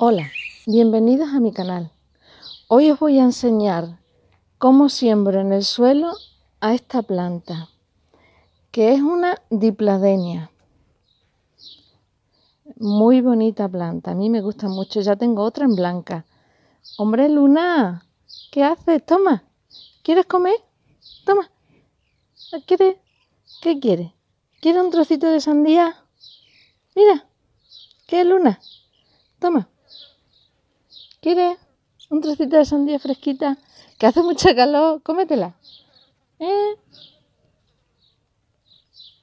Hola, bienvenidos a mi canal. Hoy os voy a enseñar cómo siembro en el suelo a esta planta, que es una dipladenia. Muy bonita planta, a mí me gusta mucho, ya tengo otra en blanca. Hombre Luna, ¿qué haces? Toma, ¿quieres comer? Toma, ¿quieres? ¿Qué ¿Quieres un trocito de sandía? Mira, ¿qué Luna? Toma. ¿Quieres un trocito de sandía fresquita? Que hace mucha calor, cómetela. ¿Eh?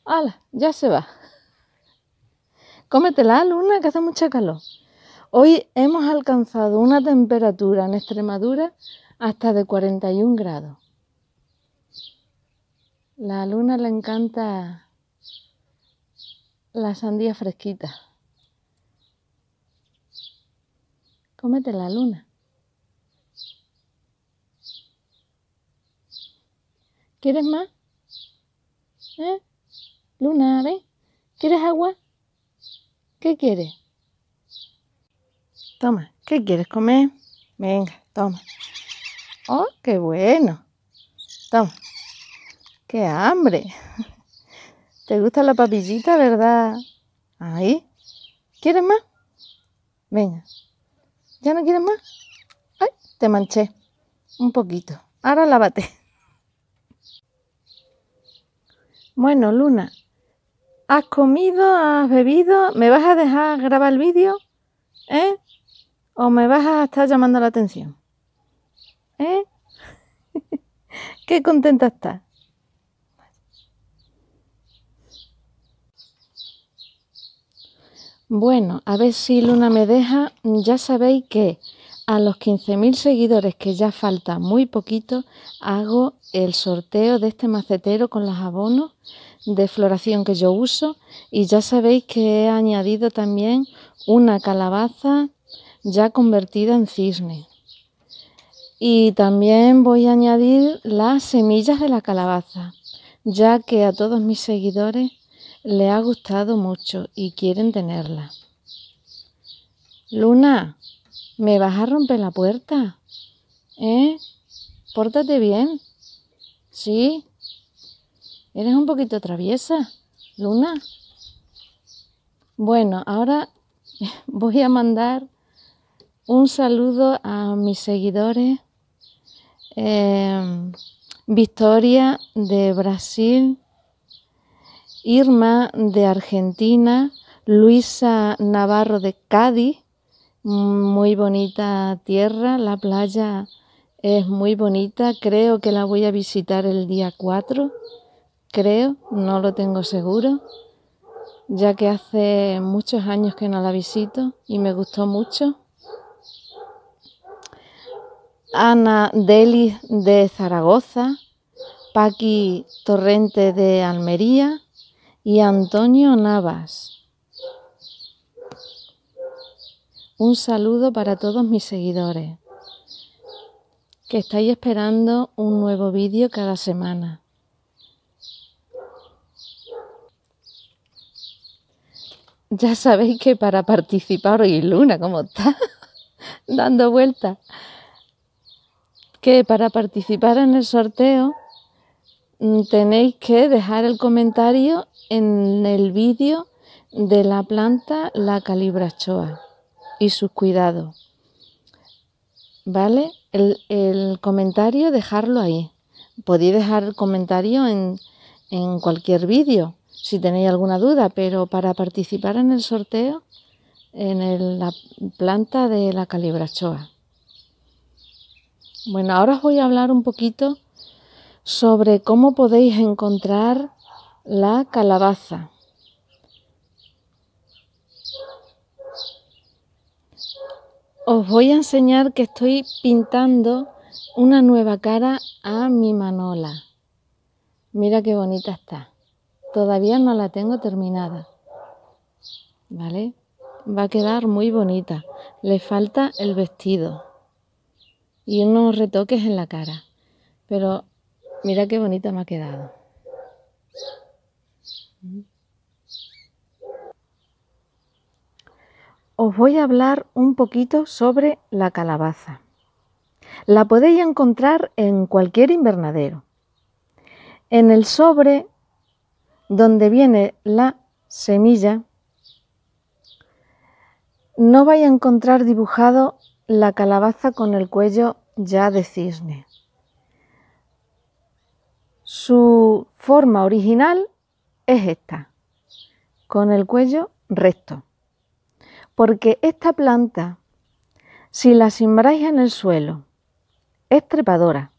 ¡Hala! Ya se va. Cómetela, Luna, que hace mucha calor. Hoy hemos alcanzado una temperatura en Extremadura hasta de 41 grados. La luna le encanta la sandía fresquita. Cómete la luna. ¿Quieres más? ¿Eh? Luna, ven. ¿Quieres agua? ¿Qué quieres? Toma, ¿qué quieres comer? Venga, toma. ¡Oh, qué bueno! Toma. ¡Qué hambre! ¿Te gusta la papillita, verdad? Ahí. ¿Quieres más? Venga, ¿Ya no quieres más? Ay, te manché. Un poquito. Ahora lávate. Bueno, Luna, ¿has comido? ¿Has bebido? ¿Me vas a dejar grabar el vídeo? ¿Eh? ¿O me vas a estar llamando la atención? ¿Eh? Qué contenta estás. Bueno, a ver si Luna me deja. Ya sabéis que a los 15.000 seguidores, que ya falta muy poquito, hago el sorteo de este macetero con los abonos de floración que yo uso. Y ya sabéis que he añadido también una calabaza ya convertida en cisne. Y también voy a añadir las semillas de la calabaza, ya que a todos mis seguidores le ha gustado mucho y quieren tenerla. Luna, ¿me vas a romper la puerta? ¿Eh? Pórtate bien. Sí. Eres un poquito traviesa, Luna. Bueno, ahora voy a mandar un saludo a mis seguidores. Em, Victoria de Brasil, Irma de Argentina, Luisa Navarro de Cádiz, muy bonita tierra, la playa es muy bonita, creo que la voy a visitar el día 4, creo, no lo tengo seguro, ya que hace muchos años que no la visito y me gustó mucho. Ana Delis de Zaragoza, Paqui Torrente de Almería, y Antonio Navas. Un saludo para todos mis seguidores que estáis esperando un nuevo vídeo cada semana. Ya sabéis que para participar hoy Luna, ¿cómo está? Dando vueltas. Que para participar en el sorteo Mm, tenéis que dejar el comentario en el vídeo de la planta la calibrachoa y sus cuidados. ¿Vale? El, comentario, dejarlo ahí. Podéis dejar el comentario en, en cualquier vídeo si tenéis alguna duda, pero para participar en el sorteo, en la planta de la calibrachoa. Bueno, ahora os voy a hablar un poquito sobre cómo podéis encontrar la calabaza. Os voy a enseñar que estoy pintando una nueva cara a mi manola. Mira qué bonita está. Todavía no la tengo terminada. ¿Vale? Va a quedar muy bonita. Le falta el vestido y unos retoques en la cara. Pero Mira qué bonita me ha quedado. Os voy a hablar un poquito sobre la calabaza. La podéis encontrar en cualquier invernadero. En el sobre donde viene la semilla, no vais a encontrar dibujado la calabaza con el cuello ya de cisne. Su forma original es esta, con el cuello recto. Porque esta planta, si la sembráis en el suelo, es trepadora.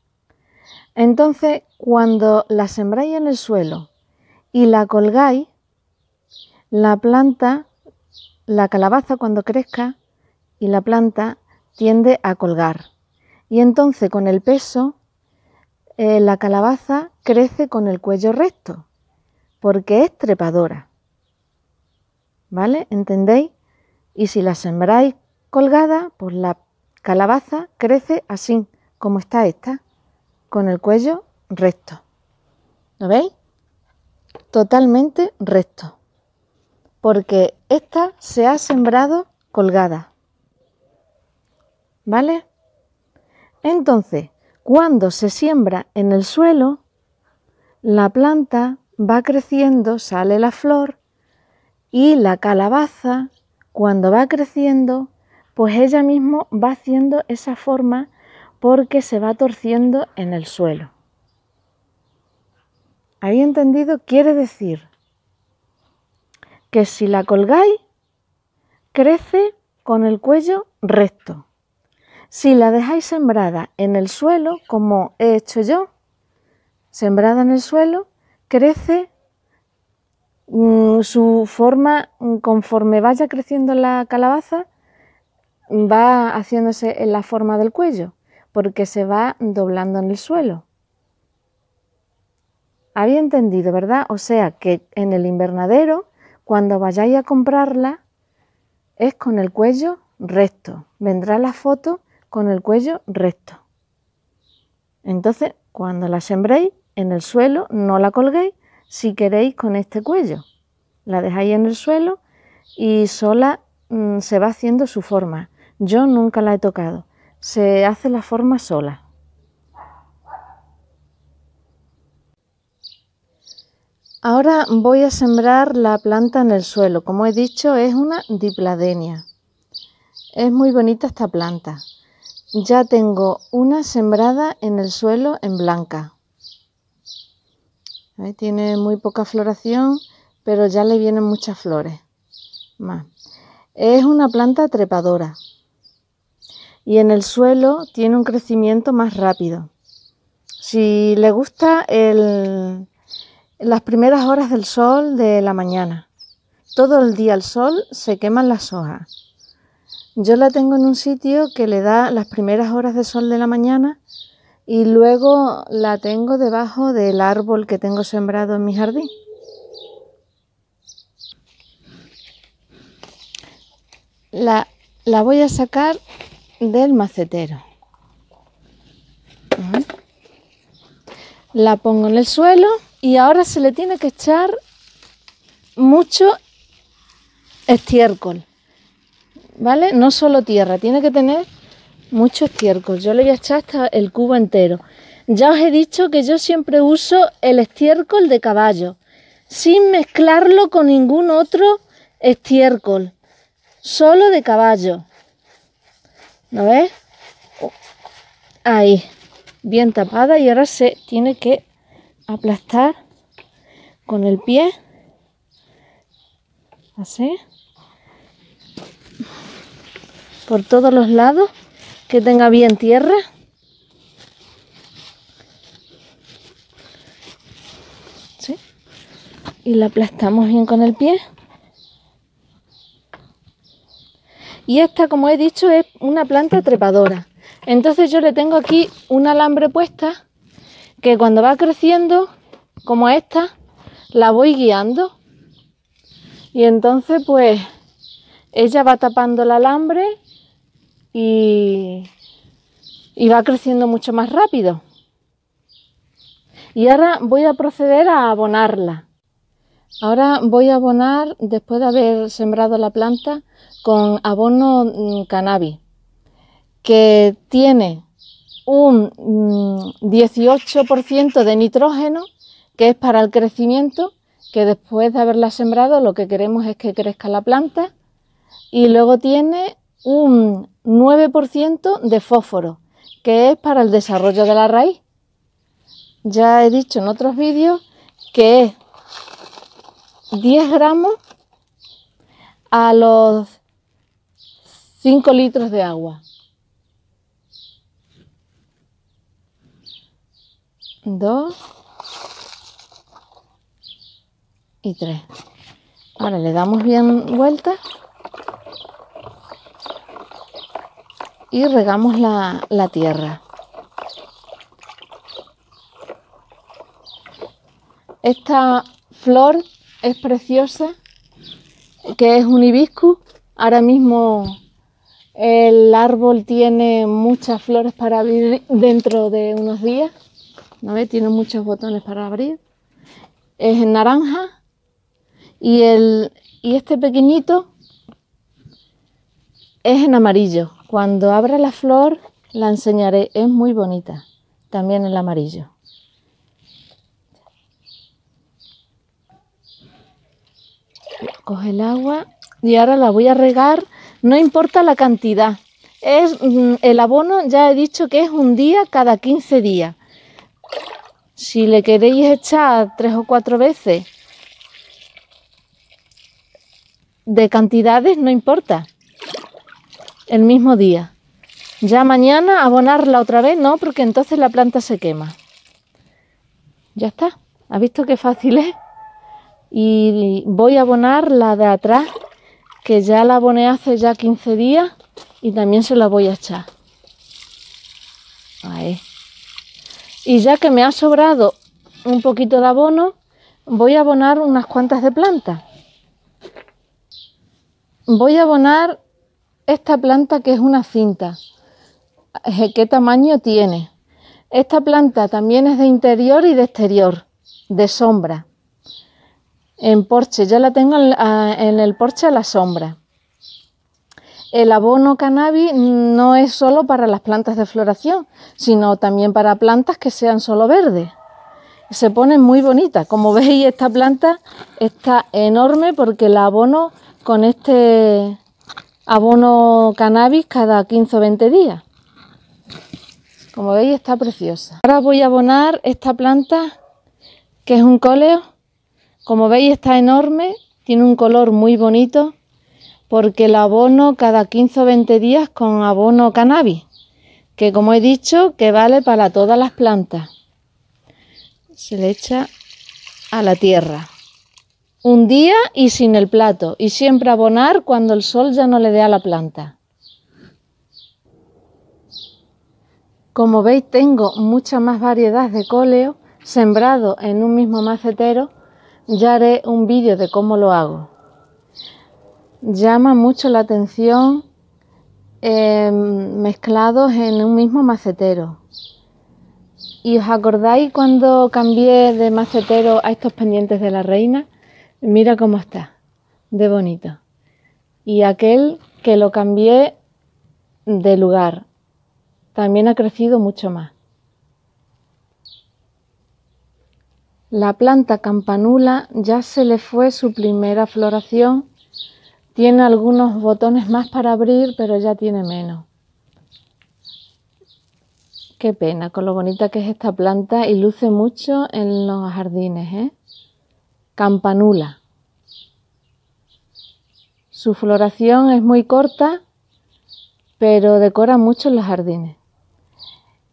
Entonces, cuando la sembráis en el suelo y la colgáis, la planta, la calabaza cuando crezca y la planta tiende a colgar. Y entonces con el peso, eh, la calabaza crece con el cuello recto, porque es trepadora. ¿Vale? ¿Entendéis? Y si la sembráis colgada, pues la calabaza crece así, como está esta, con el cuello recto. ¿Lo veis? Totalmente recto. Porque esta se ha sembrado colgada. ¿Vale? Entonces, cuando se siembra en el suelo, la planta va creciendo, sale la flor y la calabaza, cuando va creciendo, pues ella misma va haciendo esa forma porque se va torciendo en el suelo. ¿Habéis entendido? Quiere decir que si la colgáis, crece con el cuello recto. Si la dejáis sembrada en el suelo, como he hecho yo, sembrada en el suelo, crece mm, su forma, mm, conforme vaya creciendo la calabaza, va haciéndose en la forma del cuello, porque se va doblando en el suelo. Había entendido, ¿verdad? O sea que en el invernadero, cuando vayáis a comprarla, es con el cuello recto. Vendrá la foto con el cuello recto. Entonces, cuando la sembréis, en el suelo, no la colguéis si queréis con este cuello. La dejáis en el suelo y sola mm, se va haciendo su forma. Yo nunca la he tocado. Se hace la forma sola. Ahora voy a sembrar la planta en el suelo. Como he dicho, es una dipladenia. Es muy bonita esta planta. Ya tengo una sembrada en el suelo en blanca. Tiene muy poca floración, pero ya le vienen muchas flores. Más. Es una planta trepadora y en el suelo tiene un crecimiento más rápido. Si le gusta las primeras horas del sol de la mañana, todo el día al sol se queman las hojas. Yo la tengo en un sitio que le da las primeras horas de sol de la mañana y luego la tengo debajo del árbol que tengo sembrado en mi jardín. La, la voy a sacar del macetero. La pongo en el suelo y ahora se le tiene que echar mucho estiércol. ¿Vale? No solo tierra, tiene que tener mucho estiércol. Yo le voy a echar hasta el cubo entero. Ya os he dicho que yo siempre uso el estiércol de caballo, sin mezclarlo con ningún otro estiércol, solo de caballo. ¿No ves? Ahí, bien tapada y ahora se tiene que aplastar con el pie. Así. Por todos los lados que tenga bien tierra. Y la aplastamos bien con el pie. Y esta, como he dicho, es una planta trepadora. Entonces yo le tengo aquí un alambre puesta que cuando va creciendo, como esta, la voy guiando. Y entonces pues ella va tapando el alambre y, va creciendo mucho más rápido. Y ahora voy a proceder a abonarla. Ahora voy a abonar, después de haber sembrado la planta, con abono mm, cannabis, que tiene un 18% mm, de nitrógeno, que es para el crecimiento, que después de haberla sembrado lo que queremos es que crezca la planta, y luego tiene un 9% de fósforo, que es para el desarrollo de la raíz. Ya he dicho en otros vídeos que es 10 gramos a los 5 litros de agua. Dos y tres. Ahora le damos bien vuelta. y regamos la, tierra. Esta flor es preciosa, que es un hibiscus. Ahora mismo el árbol tiene muchas flores para abrir dentro de unos días. ¿No ve? Tiene muchos botones para abrir. Es en naranja. Y, el, y este pequeñito es en amarillo. Cuando abra la flor la enseñaré, es muy bonita, también el amarillo. Coge el agua y ahora la voy a regar, no importa la cantidad. Es, mm, el abono ya he dicho que es un día cada 15 días. Si le queréis echar tres o cuatro veces de cantidades, no importa el mismo día. Ya mañana abonarla otra vez, no, porque entonces la planta se quema. Ya está. ¿Ha visto qué fácil es? Y voy a abonar la de atrás, que ya la aboné hace ya 15 días y también se la voy a echar. Ahí. Y ya que me ha sobrado un poquito de abono, voy a abonar unas cuantas de plantas. Voy a abonar esta planta que es una cinta? ¿Qué tamaño tiene? Esta planta también es de interior y de exterior, de sombra. En porche, ya la tengo en ah, el porche a la sombra. El abono cannabis no es solo para las plantas de floración, sino también para plantas que sean solo verdes. Se ponen muy bonitas. Como veis, esta planta está enorme porque el abono con este abono cannabis cada 15 o 20 días. Como veis está preciosa. Ahora voy a abonar esta planta que es un coleo, Como veis está enorme, tiene un color muy bonito porque la abono cada 15 o 20 días con abono cannabis, que como he dicho que vale para todas las plantas. Se le echa a la tierra un día y sin el plato, y siempre abonar cuando el sol ya no le dé a la planta. Como veis tengo mucha más variedad de coleo sembrado en un mismo macetero, ya haré un vídeo de cómo lo hago. Llama mucho la atención em, mezclados en un mismo macetero. ¿Y os acordáis cuando cambié de macetero a estos pendientes de la reina? mira cómo está, de bonito. Y aquel que lo cambié de lugar, también ha crecido mucho más. La planta campanula ya se le fue su primera floración, tiene algunos botones más para abrir, pero ya tiene menos. Qué pena con lo bonita que es esta planta y luce mucho en los jardines, ¿eh? campanula. Su floración es muy corta, pero decora mucho los jardines.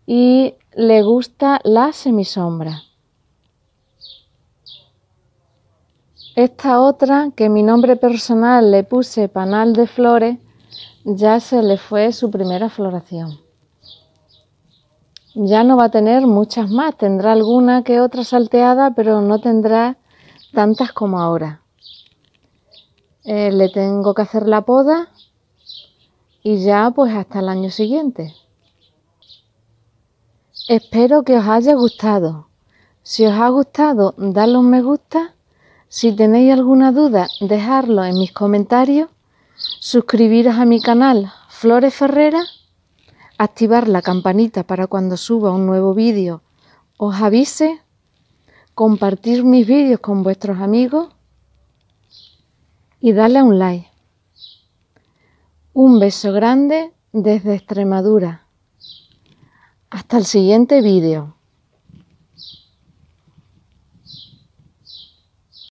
Y le gusta la semisombra. Esta otra, que mi nombre personal le puse panal de flores, ya se le fue su primera floración. Ya no va a tener muchas más, tendrá alguna que otra salteada, pero no tendrá tantas como ahora. Eh, le tengo que hacer la poda y ya pues hasta el año siguiente. Espero que os haya gustado. Si os ha gustado, dadle un me gusta. Si tenéis alguna duda, dejadlo en mis comentarios. Suscribiros a mi canal Flores Ferrera. Activar la campanita para cuando suba un nuevo vídeo os avise compartir mis vídeos con vuestros amigos y darle un like. Un beso grande desde Extremadura. Hasta el siguiente vídeo.